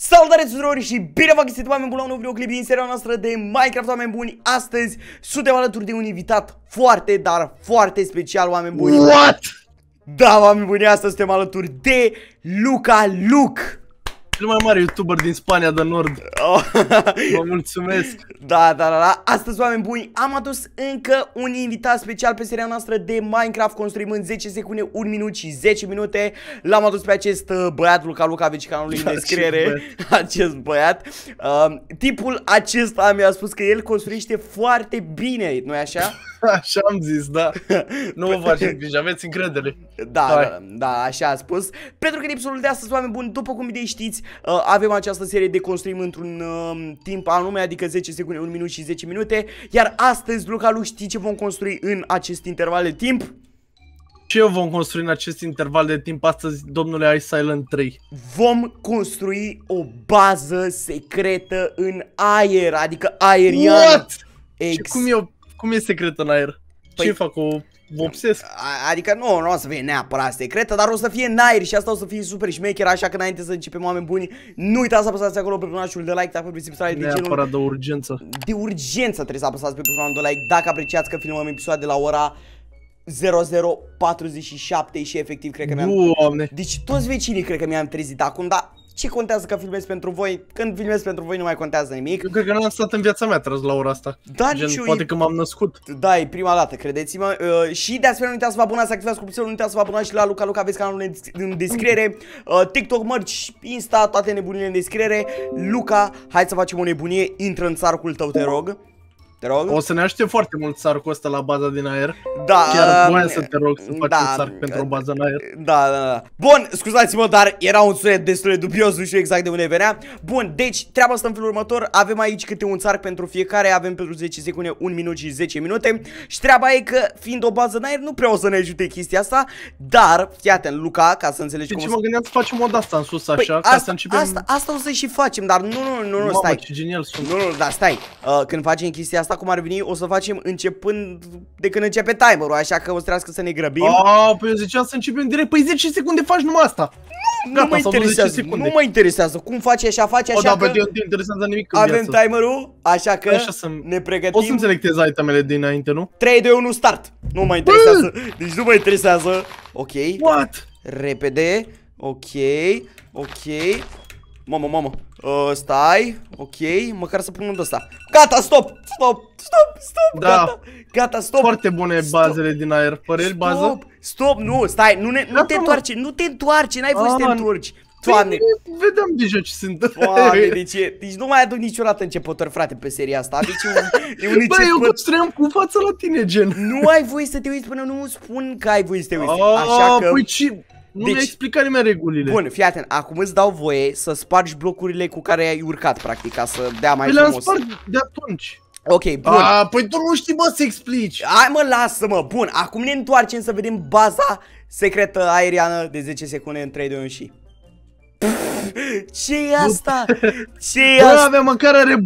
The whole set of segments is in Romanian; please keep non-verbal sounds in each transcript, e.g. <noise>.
Salutare tuturor și bine v-am găsit oameni buni la un nou videoclip din seria noastră de Minecraft oameni buni Astăzi suntem alături de un invitat foarte, dar foarte special oameni buni What? Da, oameni buni, astăzi suntem alături de Luca Luc cel mai mare YouTuber din Spania de Nord. Oh. Vă mulțumesc. Da, da, da, da. Astăzi, oameni buni, am adus încă un invitat special pe seria noastră de Minecraft. Construim în 10 secunde, 1 minut și 10 minute. L-am adus pe acest uh, băiat, Luca Lucavici, canalul în <laughs> descriere. <laughs> Acest băiat. Uh, tipul acesta mi-a spus că el construiește foarte bine, nu-i așa? <laughs> <laughs> Așa am zis, da. Nu vă <laughs> faceți grijă, aveți încredere. Da, da, da, așa a spus. Pentru că în episodul de astăzi, oameni buni, după cum bine știți, uh, avem această serie de construim într-un uh, timp anume, adică 10 secunde, 1 minut și 10 minute. Iar astăzi, Luca Lu, știi ce vom construi în acest interval de timp? Ce vom construi în acest interval de timp astăzi, domnule Ice Island 3? Vom construi o bază secretă în aer, adică aerian. What? Ex- și cum eu cum e secret în aer? Păi... Ce fac? cu vopsesc? Adică nu, nu o să fie neapărat secretă, dar o să fie în aer și asta o să fie super șmecher, așa că înainte să începem oameni buni, nu uitați să apăsați acolo pe butonul de like dacă vreți să de genul. Neapărat de urgență. De urgență trebuie să apăsați pe butonul de like dacă apreciați că filmăm episoade la ora 0047 și efectiv cred că mi-am... Deci toți vecinii cred că mi-am trezit acum, dar ce contează că filmez pentru voi? Când filmez pentru voi nu mai contează nimic. Eu cred că n-am stat în viața mea tras la ora asta. Da, Gen, nici poate e... că m-am născut. Da, e prima dată, credeți-mă. Uh, și de asemenea, nu uitați să vă abonați, să activați copțelul, nu uitați să vă abonați și la Luca Luca, aveți canalul în descriere. Uh, TikTok, mărci, Insta, toate nebunile în descriere. Luca, hai să facem o nebunie, intră în sarcul tău, te rog. Te rog? O să ne ajute foarte mult sarcul ăsta la baza din aer. Da. Chiar da, voiam da. să te rog să faci da, un sarc da. pentru o bază în aer. Da, da, da. Bun, scuzați-mă, dar era un sunet destul de dubios, nu știu exact de unde venea. Bun, deci treaba asta în felul următor. Avem aici câte un sarc pentru fiecare, avem pentru 10 secunde, 1 minut și 10 minute. Și treaba e că fiind o bază în aer, nu prea o să ne ajute chestia asta, dar fii atent, Luca, ca să înțelegi deci cum mă gândeam să facem o asta în sus așa, păi, ca asta, să începem... Asta, asta o să și facem, dar nu, nu, nu, nu, Mama, stai. Nu, nu, da stai. Uh, când facem chestia asta asta cum ar veni o să facem începând de când începe timerul, așa că o să trească să ne grăbim. Oh, păi eu ziceam să începem direct, păi 10 secunde faci numai asta. Nu, Gata, nu mă interesează, nu mă interesează, cum faci așa, faci așa o, da, că... eu te interesează nimic în Avem viață. timerul, așa că păi așa să ne pregătim. O să-mi selectez itemele dinainte, nu? 3, 2, 1, start! Nu mă interesează, bă! deci nu mă interesează. Ok. What? Repede, ok, ok, Mamă, mamă uh, Stai, ok, măcar să pun unul ăsta Gata, stop, stop, stop, stop da. gata, gata, stop Foarte bune stop. bazele din aer, păreri stop. bază Stop, nu, stai, nu, ne, nu te întoarce, nu te întoarce, n-ai voie să te întorci Toamne. Păi, vedem deja ce sunt de deci, deci nu mai aduc niciodată începători, frate, pe seria asta Deci un, e un <laughs> Bă, eu construiam cu fața la tine, gen Nu ai voie să te uiți până nu spun că ai voie să te uiți ah, Așa că... Păi ce nu deci, mi-a explicat nimeni regulile. Bun, fii atent, acum îți dau voie să spargi blocurile cu care ai urcat, practic, ca să dea mai frumos. păi le-am spart de atunci. Ok, bun. A, păi tu nu știi, mă, să explici. Hai, mă, lasă-mă. Bun, acum ne întoarcem să vedem baza secretă aeriană de 10 secunde în 3, 2, 1 și... ce e asta? <laughs> ce e asta? Bă, avea mâncare are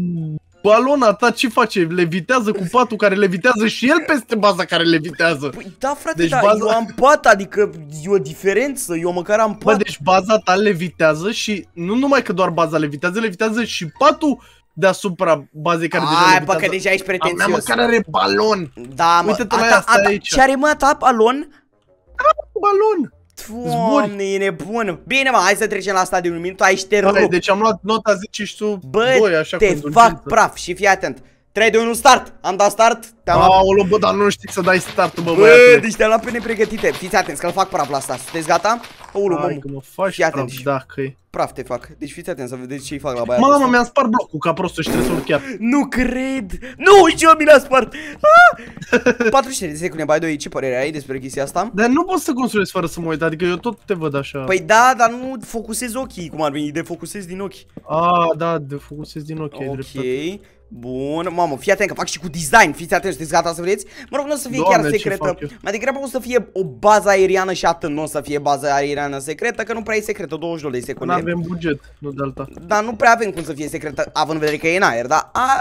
Balona ta ce face? Levitează cu patul care levitează și el peste baza care levitează. Păi da, frate, deci da, baza... eu am pat, adică e o diferență, eu măcar am pat. Bă, deci baza ta levitează și nu numai că doar baza levitează, levitează și patul deasupra bazei care Ai, deja levitează. bă, că deja ești pretențios. A mea măcar are balon. Da, mă. Uite-te la asta a, aici. Ce are, mă, ta, balon? Balon. Doamne, e nebun. Bine, mă, hai să trecem la stadiul minut. Aici te rog. rup. Deci am luat nota 10 și tu Bă, 2, așa te fac praf și fii atent. 3, 2, 1, start! Am dat start? Te-am luat... Aolo, bă, dar nu știi să dai start bă, bă Deci te-am luat pe nepregătite. Fiți atenți că-l fac praf la asta. Sunteți gata? Aolo, mă, mă. faci praf, da, că -i praf te fac. Deci fiți atenți să vedeți ce-i fac la băiatul Mama, mi am spart blocul ca prostul și trebuie să-l chiar. Nu cred! Nu, și eu mi l-a spart! Ah! 43 <laughs> de secunde, bai doi, ce părere ai despre chestia asta? Dar nu pot să construiesc fără să mă uit, adică eu tot te văd așa. Păi da, dar nu focusez ochii, cum ar veni, defocusez din ochi. Ah, da, defocusez din ochi, Ok, Bun, mamă, fii atent că fac și cu design, fiți atent, sunteți gata să vreți? Mă rog, nu o să fie Doamne, chiar secretă, mai degrabă o să fie o bază aeriană și atât, nu o să fie bază aeriană secretă, că nu prea e secretă, 22 de secunde. Da, avem buget, nu de alta. Dar nu prea avem cum să fie secretă, având în vedere că e în aer, dar a, a,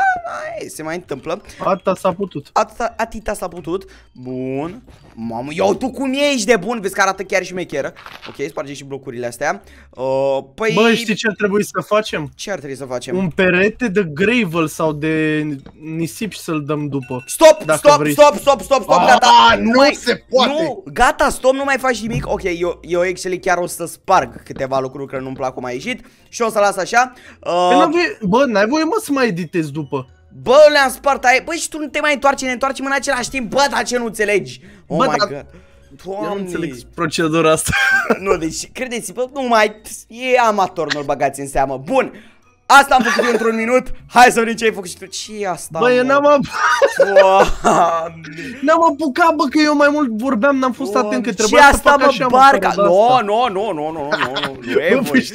e, se mai întâmplă. Atâta s-a putut. Atâta, atâta s-a putut. Bun. Mamă, iau tu cum ești de bun, vezi că arată chiar și mecheră. Ok, sparge și blocurile astea. Uh, păi... Bă, știi ce ar trebui să facem? Ce ar trebui să facem? Un perete de gravel sau de nisip să-l dăm după. Stop, stop, vrei. stop, stop, stop, stop, gata. A, nu, nu mai, se poate. Nu, gata, stop, nu mai faci nimic. Ok, eu, eu Excel chiar o să sparg câteva lucruri care nu-mi plac acum a ieșit și o să las așa. Păi uh... Bă, n-ai voie mă să mai editezi după. Bă, le-am spart aia. Bă, și tu nu te mai întoarci, ne întoarcem în același timp. Bă, dar ce nu înțelegi? Oh bă, my dar... god. Doamne. Eu nu înțeleg procedura asta. Nu, deci, credeți-vă, nu mai... E amator, nu-l băgați în seamă. Bun. Asta am făcut într-un minut. Hai să vedem ce ai făcut și tu. ce e asta? Bă, eu n-am N-am apucat, bă, că eu mai mult vorbeam, n-am fost atent că trebuia să fac așa. barca? No, no, no, no, no, no, nu <laughs> e voi.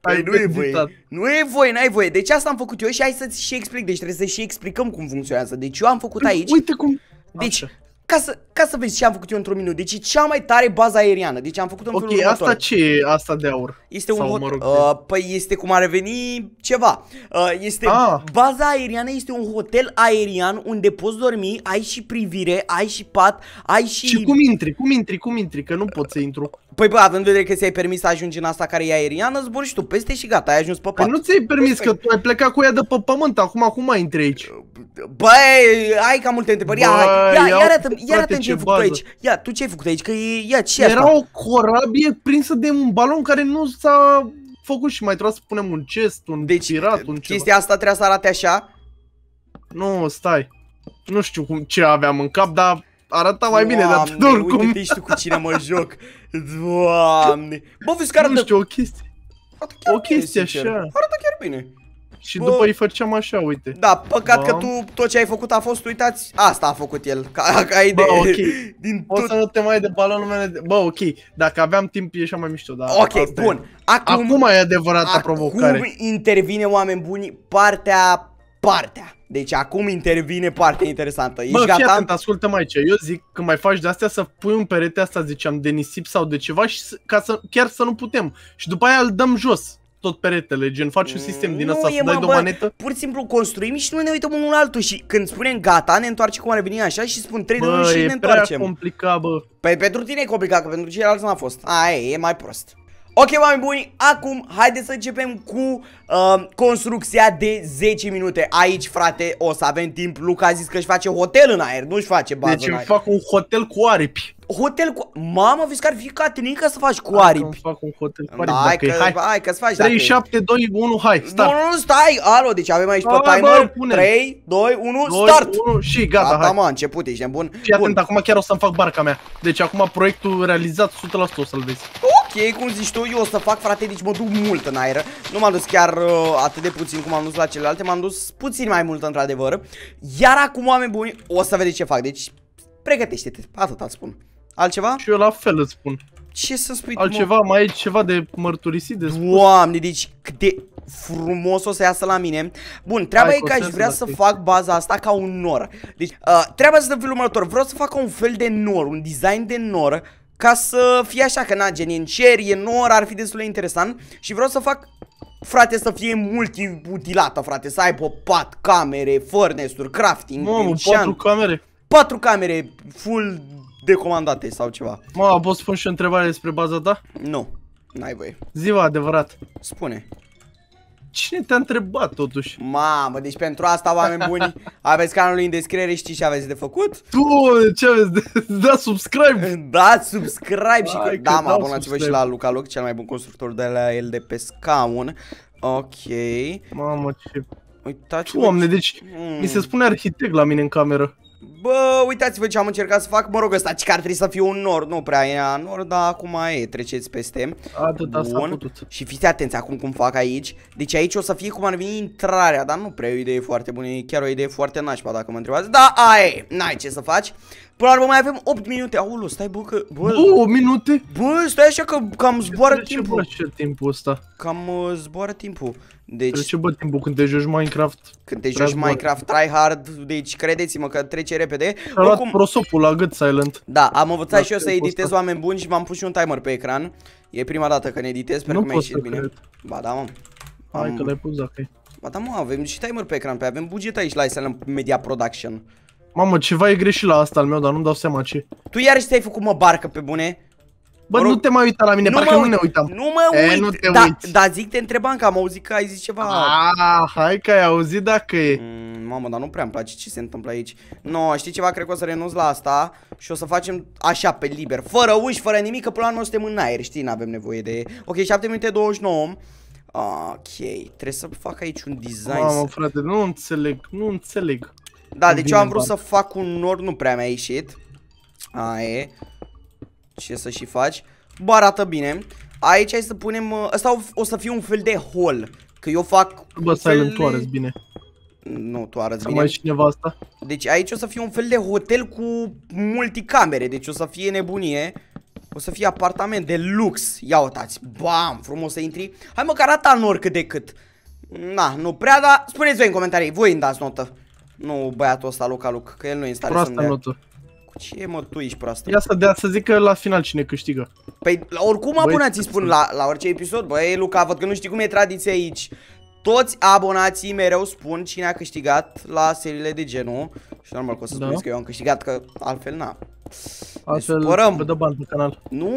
Păi nu e voie, nu e voie, n-ai voie. Deci asta am făcut eu și hai să-ți și explic. Deci trebuie să și explicăm cum funcționează. Deci eu am făcut păi, aici. Uite cum... Deci, ca să, ca să vezi ce am făcut eu într-un minut. Deci e cea mai tare bază aeriană. Deci am făcut-o într-un Ok, asta ce e? Asta de aur? Este un hotel. mă rog, uh, păi este cum ar veni ceva. Uh, este... Ah. Baza aeriană este un hotel aerian unde poți dormi, ai și privire, ai și pat, ai și... Și cum intri? Cum intri? Cum intri? Că nu pot să intru. Păi bă, având vedere că ți-ai permis să ajungi în asta care e aeriană, zbori și tu peste și gata, ai ajuns pe păi pat. Păi nu ți-ai permis păi că tu ai plecat cu ea de pe pământ, acum acum mai intri aici. Băi, ai cam multe întrebări. Ia, ia, ia arată-mi ia arată ce ai făcut aici. Ia, tu ce ai făcut aici? Că e, ia, ce Era asta? o corabie prinsă de un balon care nu s-a făcut și mai trebuia să punem un chest, un deci, pirat, uh, un ceva. chestia asta trebuia să arate așa? Nu, stai. Nu știu cum, ce aveam în cap, dar arăta mai bine, dar de oricum... uite tu cu cine mă joc. Doamne. Bă, vezi că arată... Nu știu, o chestie. o chestie așa. Arată chiar bine. Și Bă... după îi făceam așa, uite. Da, păcat Bă. că tu tot ce ai făcut a fost, uitați, asta a făcut el. Ca, ca idee. Bă, ok. <laughs> Din tot... O să nu te mai de balonul meu. De... Bă, ok. Dacă aveam timp, ieșeam mai mișto, dar Ok, bun. Acum, acum e adevărata acum provocare. Acum intervine, oameni buni, partea... Partea deci acum intervine partea interesantă. Ești Bă, gata? Mă, ascultă mai ce. Eu zic că mai faci de astea să pui un perete asta, ziceam, de nisip sau de ceva și să, ca să chiar să nu putem. Și după aia îl dăm jos tot peretele, gen faci un mm, sistem din asta, să dai de o manetă. Pur și simplu construim și nu ne uităm unul altul și când spunem gata, ne întoarcem cum ar veni așa și spun 3 de și ne întoarcem. Bă, e complicat, bă. Păi pentru tine e complicat, că pentru ceilalți n-a fost. Aia e, e mai prost. Ok, oameni buni, acum haideți să începem cu uh, construcția de 10 minute. Aici, frate, o să avem timp. Luca a zis că își face hotel în aer, nu își face bază Deci îmi fac un hotel cu aripi. Hotel cu... Mamă, vezi că ar fi catenică să faci cu aripi. Hai fac un hotel cu aripi, da, hai, că, hai. hai că să faci 3, 7, 2, 1, hai, start. Nu, nu, stai, alo, deci avem aici pe timer. Bă, 3, 2, 1, 2, start. 1 și gata, gata hai. Gata, început, ești nebun. Fii atent, acum chiar o să-mi fac barca mea. Deci acum proiectul realizat 100% o să-l vezi ok, cum zici tu, eu o să fac, frate, deci mă duc mult în aer. Nu m-am dus chiar uh, atât de puțin cum am dus la celelalte, m-am dus puțin mai mult, într-adevăr. Iar acum, oameni buni, o să vedeți ce fac, deci pregătește-te, atât îți spun. Altceva? Și eu la fel îți spun. Ce să spui Altceva, mă? mai e ceva de mărturisit de spus? Doamne, deci cât de frumos o să iasă la mine. Bun, treaba Hai, e că aș vrea să fac baza asta ca un nor. Deci, uh, treaba să în următor. Vreau să fac un fel de nor, un design de nor ca să fie așa, că na, gen, în cer, e nor, ar fi destul de interesant și vreau să fac Frate, să fie multiutilată, frate, să aibă pat, camere, furnace crafting, Mamă, patru camere? Patru camere, full decomandate sau ceva. Mă, poți spun și o întrebare despre baza ta? Nu, n-ai voie. Ziva adevărat. Spune. Cine te-a întrebat totuși? Mamă, deci pentru asta, oameni buni, <laughs> aveți canalul în descriere, știți ce aveți de făcut? Tu, ce aveți de... <laughs> Da, subscribe! Da, subscribe și... Hai, da, da, mă, abonați-vă și la Luca Loc, cel mai bun constructor de la el de pe scaun. Ok. Mamă, ce... Uitați-vă... Oameni, deci mm. mi se mm. spune arhitect la mine în cameră. Bă, uitați-vă ce am încercat să fac. Mă rog, ăsta, că ar trebui să fie un nor. Nu prea e nor, dar acum e. Treceți peste. Atâta Bun. Putut. Și fiți atenți acum cum fac aici. Deci aici o să fie cum ar veni intrarea, dar nu prea e o idee foarte bună. E chiar o idee foarte nașpa, dacă mă întrebați. Da, aia N-ai ce să faci. Până la urmă mai avem 8 minute. Aulu, stai bă că... Bă, 2 minute? Bă, stai așa că cam zboară ce timpul. Ce timpul ăsta? Cam uh, zboară timpul. Deci... De ce bă timpul când te joci Minecraft? Când te joci Minecraft try hard, deci credeți-mă că trece repede repede. Am a luat prosopul la gât silent. Da, am învățat și eu să editez oameni buni și m-am pus și un timer pe ecran. E prima dată când editez, sper nu că mi-a ieșit bine. Ba da, mă. Hai că le-ai pus, ok. Ba da, mă, avem și timer pe ecran, pe păi avem buget aici la Silent Media Production. Mamă, ceva e greșit la asta al meu, dar nu-mi dau seama ce. Tu iarăși ți-ai făcut, mă, barcă pe bune? Bă, rog, nu te mai uita la mine, nu parcă uit, nu ne uitam. Nu mă uit, e, nu te da, uiți. da, zic, te întrebam că am auzit că ai zis ceva. Ah, hai că ai auzit dacă e. Mm, mamă, dar nu prea îmi place ce se întâmplă aici. No, știi ceva, cred că o să renunț la asta și o să facem așa pe liber, fără uși, fără nimic, că până la suntem în aer, știi, n-avem nevoie de... Ok, 7 minute 29. Ok, trebuie să fac aici un design Mamă, frate, nu înțeleg, nu înțeleg Da, deci eu am vrut să fac un nor, nu prea mi-a ieșit Aia e ce să și faci. Bă, arată bine. Aici hai să punem... Uh, ăsta o, să fie un fel de hall. Că eu fac... Bă, stai, fel... tu arăți bine. Nu, tu arăți bine. mai cineva asta? Deci aici o să fie un fel de hotel cu multicamere. Deci o să fie nebunie. O să fie apartament de lux. Ia uitați. Bam, frumos să intri. Hai că arată în oricât de cât. Na, nu prea, dar spuneți voi în comentarii. Voi îmi dați notă. Nu băiatul ăsta, Luca Luc, că el nu e în stare să-mi dea. notă. Cu ce mă, tu ești proastă? Ia să dea să zică la final cine câștigă. Păi oricum Băi, abonații spun la, la orice episod. Băi, Luca, văd că nu știi cum e tradiția aici. Toți abonații mereu spun cine a câștigat la seriile de genul. Și normal că o să da. spuneți că eu am câștigat, că altfel n-am. Altfel vă dă bani pe canal. Nu,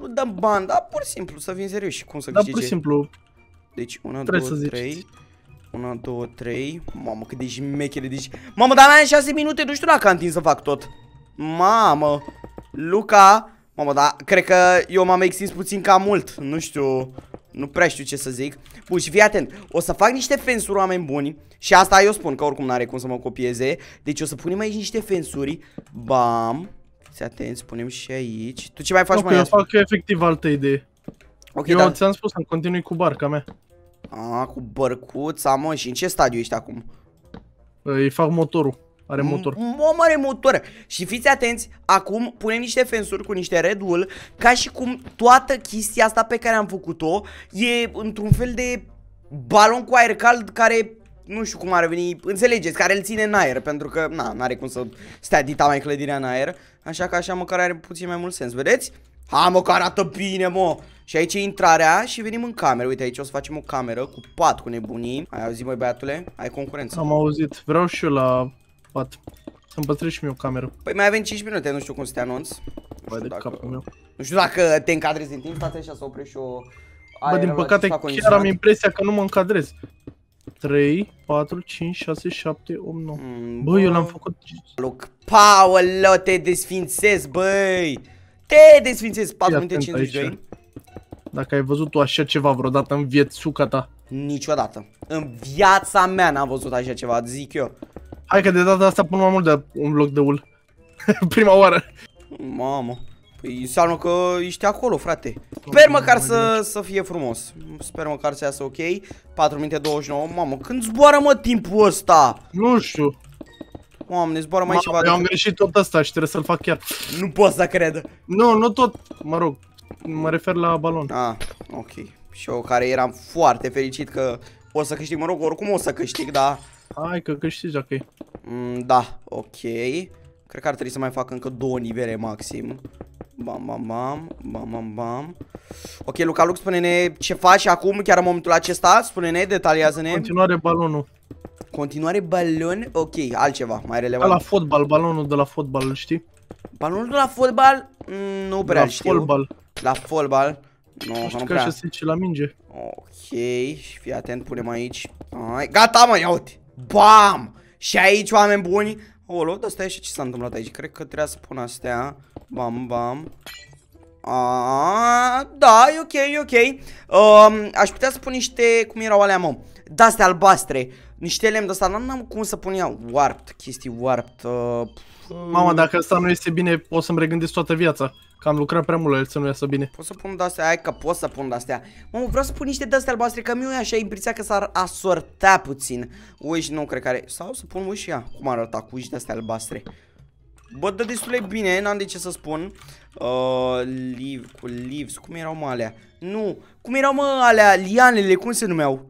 nu dăm bani, dar pur și simplu, să fim și Cum să da, câștige? Da, pur și simplu. Deci, 1, 2, 3... 1, 2, 3 Mamă, cât de șmechere, deci... Mamă, dar n-am 6 minute, nu știu dacă am timp să fac tot Mamă, Luca... Mamă, da, cred că eu m-am extins puțin cam mult. Nu știu... Nu prea știu ce să zic Bun și fii atent O să fac niște fensuri oameni buni Și asta eu spun că oricum n-are cum să mă copieze Deci o să punem aici niște fensuri Bam se atent, punem și aici Tu ce mai faci okay, mai? Eu fac eu efectiv altă idee okay, Eu da. ți-am spus să continui cu barca mea A, cu bărcuța mă Și în ce stadiu ești acum? Îi fac motorul are motor. O mare motor. Și fiți atenți, acum punem niște fensuri cu niște Red Bull, ca și cum toată chestia asta pe care am făcut-o e într-un fel de balon cu aer cald care nu știu cum ar veni, înțelegeți, care îl ține în aer, pentru că, na, n-are cum să stea dita mai clădirea în aer, așa că așa măcar are puțin mai mult sens, vedeți? Ha, mă, că arată bine, mă! Și aici e intrarea și venim în cameră. Uite, aici o să facem o cameră cu pat, cu nebunii. Ai auzit, măi, băiatule? Ai concurență. Am auzit. Vreau și eu la pat. Să-mi păstrez și mie o cameră. Păi mai avem 5 minute, nu știu cum să te anunț. Bă, de dacă... capul meu. Nu știu dacă te încadrezi în timp, stați așa să oprești o... Bă, din păcate chiar am impresia că nu mă încadrez. 3, 4, 5, 6, 7, 8, 9 mm, Bă, bă, eu l-am făcut Loc, paolo, te desfințez, băi Te desfințez, 4 minute 52 Dacă ai văzut tu așa ceva vreodată în viețuca ta Niciodată În viața mea n-am văzut așa ceva, zic eu Hai că de data asta pun mai mult de un bloc de ul. <laughs> Prima oară. Mamă. Păi înseamnă că ești acolo, frate. Sper măcar să, să fie frumos. Sper măcar să iasă ok. 4 minute 29. Mamă, când zboară mă timpul ăsta? Nu știu. ne zboară mai Mamă, ceva. Eu am greșit tot asta și trebuie să-l fac chiar. Nu pot să cred. Nu, nu tot. Mă rog, mă refer la balon. Ah, ok. Și eu care eram foarte fericit că o să câștig, mă rog, oricum o să câștig, dar Hai că câștigi ok e. Mm, da, ok. Cred că ar trebui să mai fac încă două nivele maxim. Bam, bam, bam, bam, bam, bam. Ok, Luca Lux, spune-ne ce faci acum, chiar în momentul acesta, spune-ne, detaliază-ne. Continuare balonul. Continuare balon? Ok, altceva, mai relevant. la fotbal, balonul de la fotbal, știi? Balonul de la fotbal? Mm, nu prea la știu. Fotbal. La fotbal. No, nu, nu prea. Așa se la minge. Ok, fii atent, punem aici. Ai, gata, mă, ia uite. Bam! Și aici, oameni buni, Olo, dar stai și ce s-a întâmplat aici? Cred că trebuia să pun astea. Bam, bam. Aaaa, da, e ok, e ok. Um, aș putea să pun niște, cum erau alea, mă, de albastre. Niște lemn de-asta, n-am cum să pun ea warped, chestii warped. Uh, Mama, dacă asta nu este bine, o să-mi regândesc toată viața. Că am lucrat prea mult la el să nu iasă bine. Pot să pun de-astea? Hai că pot să pun de-astea. Mamă, vreau să pun niște de-astea albastre, că mi-e așa impresia că s-ar asorta puțin. Uși, nu cred că are. Sau să pun ușia. Cum arăta cu uși de-astea albastre? Bă, dă destul de bine, n-am de ce să spun. Uh, live, cu leaves, cum erau mă alea? Nu, cum erau mă alea, lianele, cum se numeau?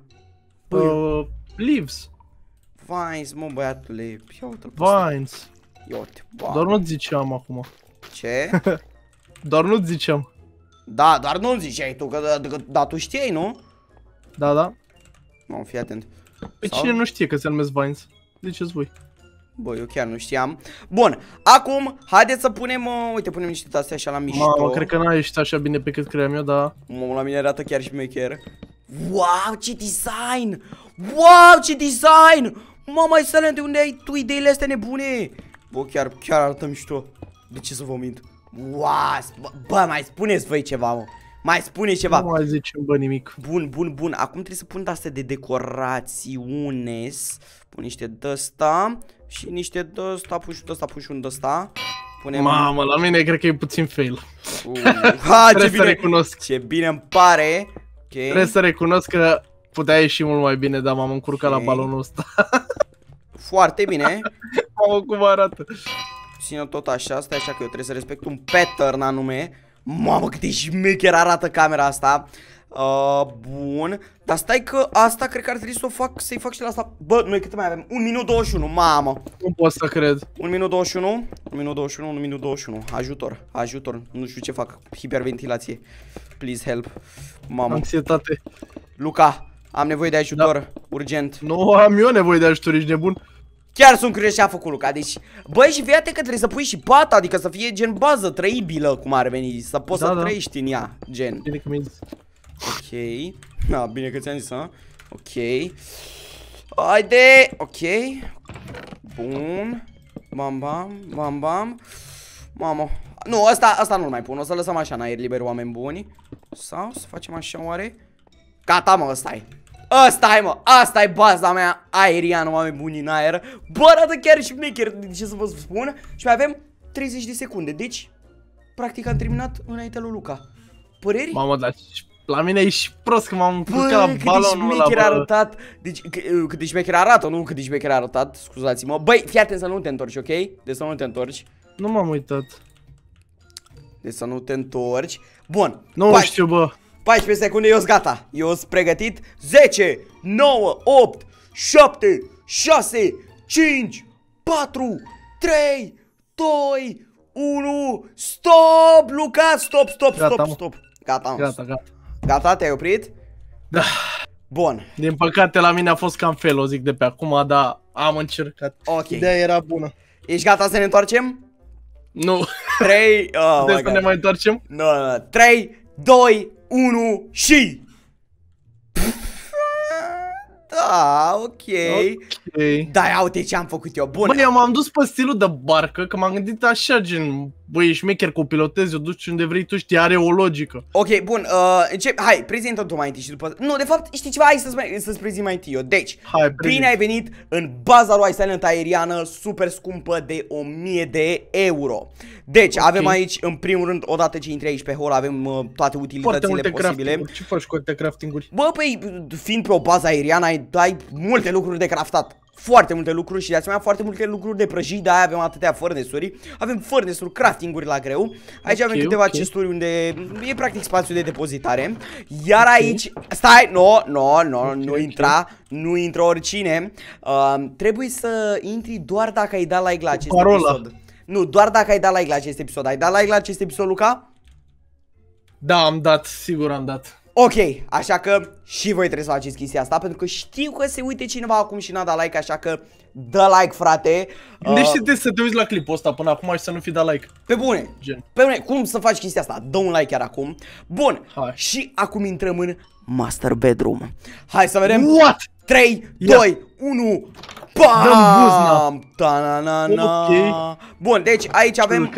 uh, leaves. Vines, mă băiatule, ia uite Vines. Iorte, Doar nu ziceam acum. Ce? <laughs> doar nu ziceam. Da, doar nu ziceai tu, că, da, tu știai, nu? Da, da. Nu, fii atent. Pe păi Sau... cine nu știe că se numesc Vines? Ziceți voi. Bă, eu chiar nu știam. Bun, acum, haideți să punem, uh, uite, punem niște tastea așa la mișto. Mamă, cred că n-a ieșit așa bine pe cât cream eu, da. Mamă, la mine arată chiar și maker. Wow, ce design! Wow, ce design! Mama, Silent, unde ai tu ideile astea nebune? Bă, chiar, chiar arată mișto. De ce să vă mint? Uaa, bă, bă, mai spuneți voi ceva, mă. Mai spune ceva. Nu mai zicem, bă, nimic. Bun, bun, bun. Acum trebuie să pun astea de decorațiune. Pun niște dăsta și niște dăsta, pun și dăsta, pun și un dăsta. Punem... Mamă, la mine cred că e puțin fail. Uh. <laughs> ha, ce bine, să recunosc. ce bine îmi pare. Okay. Trebuie să recunosc că putea ieși mult mai bine, dar m-am încurcat okay. la balonul ăsta. <laughs> Foarte bine mamă cum arată. Ține tot așa, stai așa că eu trebuie să respect un pattern anume. Mamă cât de șmecher arată camera asta. Uh, bun. Dar stai că asta cred că ar trebui să o fac, să-i fac și la asta. Bă, noi cât mai avem? 1 minut 21, mamă. Nu pot să cred. 1 minut 21, 1 minut 21, 1 minut 21. Ajutor, ajutor. Nu știu ce fac. Hiperventilație. Please help. Mamă. Anxietate. Luca, am nevoie de ajutor. Da. Urgent. Nu am eu nevoie de ajutor, ești nebun. Chiar sunt curios ce a făcut Luca, deci Băi și fiate că trebuie să pui și pata, adică să fie gen bază trăibilă cum ar veni Să poți da, să da. trăiești în ea, gen Bine că mi Ok Na, da, bine că ți-am zis, ha? Ok Haide, ok Bun Bam, bam, bam, bam Mamă Nu, asta, asta nu-l mai pun, o să lăsăm așa în aer liber oameni buni Sau să facem așa oare Gata mă, ăsta e Asta e mă, asta e baza mea aeriană, oameni buni în aer Bă, arată chiar și maker, ce să vă spun Și mai avem 30 de secunde, deci Practic am terminat înainte lui Luca Păreri? Mamă, dar la mine ești prost că m-am pus la balonul ăla, bă. arătat, deci uh, cât de șmecher arată, nu cât de șmecher a arătat, scuzați-mă. Băi, fii atent să nu te întorci, ok? Deci să nu te întorci. Nu m-am uitat. Deci să nu te întorci. Bun. Nu știu, bă. 14 secunde, eu sunt gata. Eu sunt pregătit. 10, 9, 8, 7, 6, 5, 4, 3, 2, 1, stop, Luca, stop, stop, stop, gata, stop. Gata, am. Gata, gata. Gata, te-ai oprit? Da. Bun. Din păcate la mine a fost cam fel, o zic de pe acum, dar am încercat. Ok. Ideea era bună. Ești gata să ne întoarcem? Nu. 3... <laughs> Oh, Putem să ne mai întoarcem? Nu, no, no, no. 3, 2, Uno X. Ah, ok. Ok. ia uite ce am făcut eu. Bun. Băi, eu m-am dus pe stilul de barcă, că m-am gândit așa, gen, băi, ești mecher cu pilotez, eu duci unde vrei tu, știi, are o logică. Ok, bun, uh, încep, hai, prezintă tu mai întâi și după... Nu, de fapt, știi ceva, hai să-ți, mai... să prezint mai întâi eu. Deci, hai, prezint. bine ai venit în baza lui Silent aeriană, super scumpă de 1000 de euro. Deci, okay. avem aici, în primul rând, odată ce intri aici pe hall, avem uh, toate utilitățile posibile. Ce faci cu crafting-uri? Bă, păi, fiind pe o bază aeriană, ai ai multe lucruri de craftat foarte multe lucruri și de asemenea foarte multe lucruri de prăjit, de aia avem atâtea furnesuri. Avem furnesuri, craftinguri la greu. Aici okay, avem câteva okay. chesturi unde e practic spațiu de depozitare. Iar okay. aici, stai, no, no, no, okay, nu intra, okay. nu intră oricine. Uh, trebuie să intri doar dacă ai dat like la acest Parola. episod. Nu, doar dacă ai dat like la acest episod. Ai dat like la acest episod, Luca? Da, am dat, sigur am dat. Ok, așa că și voi trebuie să faceți chestia asta Pentru că știu că se uite cineva acum și n-a dat like Așa că dă like, frate Gândește-te uh, să te uiți la clipul ăsta până acum și să nu fi dat like Pe bune, Gen. pe bune, cum să faci chestia asta? Dă un like chiar acum Bun, Hai. și acum intrăm în master bedroom Hai să vedem What? 3, yeah. 2, 1 Bam! Ta -na -na -na. Okay. Bun, deci aici avem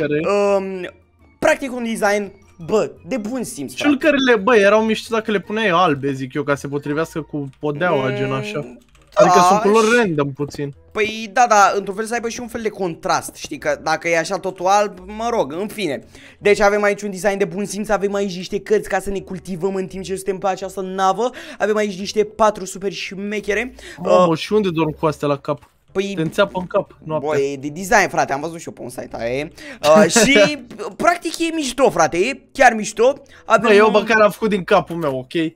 um, practic un design bă, de bun simț. Șulcările, bă, erau mișto dacă le puneai albe, zic eu, ca să se potrivească cu podeaua, mm, gen așa. Da, adică sunt culori și... random puțin. Păi da, da, într-un fel să aibă și un fel de contrast, știi, că dacă e așa totul alb, mă rog, în fine. Deci avem aici un design de bun simț, avem aici niște cărți ca să ne cultivăm în timp ce suntem pe această navă, avem aici niște patru super șmechere. Mamă, uh, și unde dorm cu astea la cap? Păi... înțeapă în cap noaptea. Bă, de design, frate, am văzut și eu pe un site aia. Uh, <laughs> și, practic, e mișto, frate, e chiar mișto. Avem... Bă, eu măcar am făcut din capul meu, ok?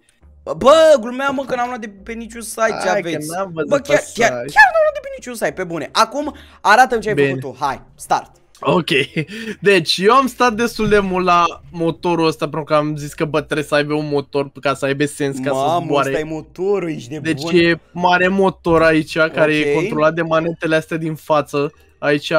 Bă, glumeam mă că n-am luat de pe niciun site ce aveți. Bă, chiar, chiar, chiar n-am luat de pe niciun site, pe bune. Acum arată-mi ce ai făcut tu. Hai, start. Ok, deci eu am stat destul de mult la motorul ăsta pentru că am zis că bă trebuie să aibă un motor ca să aibă sens ca Mamă, să zboare. Mamă, motorul, ești nebun. Deci e mare motor aici care okay. e controlat de manetele astea din față. Aici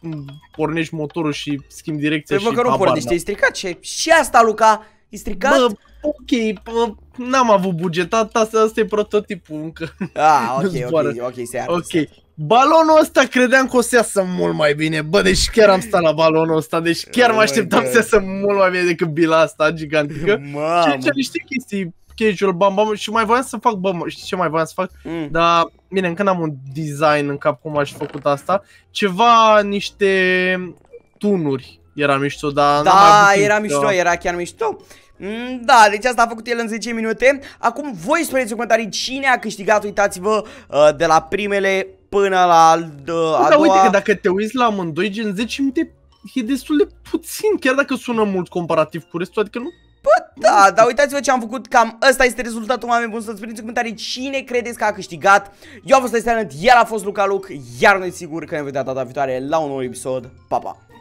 mm, pornești motorul și schimbi direcția păi și că nu pornești, e stricat și, și asta, Luca, e stricat? Bă, ok, bă, n-am avut bugetat, asta, asta e prototipul încă. Ah, ok, ok, ok, se arată. Ok, Balonul ăsta credeam că o să iasă mult mai bine. Bă, deci chiar am stat la balonul ăsta, deci chiar mă oh așteptam să iasă mult mai bine decât bila asta gigantică. <laughs> Mamă. Și niște chestii casual, bam, bam, și mai voiam să fac, bă, știi ce mai voiam să fac? Mm. Dar, bine, încă n-am un design în cap cum aș făcut asta. Ceva, niște tunuri era mișto, dar Da, mai era mișto, da. era chiar mișto. Mm, da, deci asta a făcut el în 10 minute Acum voi spuneți în comentarii cine a câștigat Uitați-vă uh, de la primele până la a doua... uite că dacă te uiți la amândoi, gen 10 minute e destul de puțin, chiar dacă sună mult comparativ cu restul, adică nu... Bă, da, dar uitați-vă ce am făcut, cam ăsta este rezultatul, oameni buni, să ți spuneți în comentarii cine credeți că a câștigat. Eu am fost Island, el a fost Luca Luc, iar noi sigur că ne vedem data viitoare la un nou episod. Pa, pa!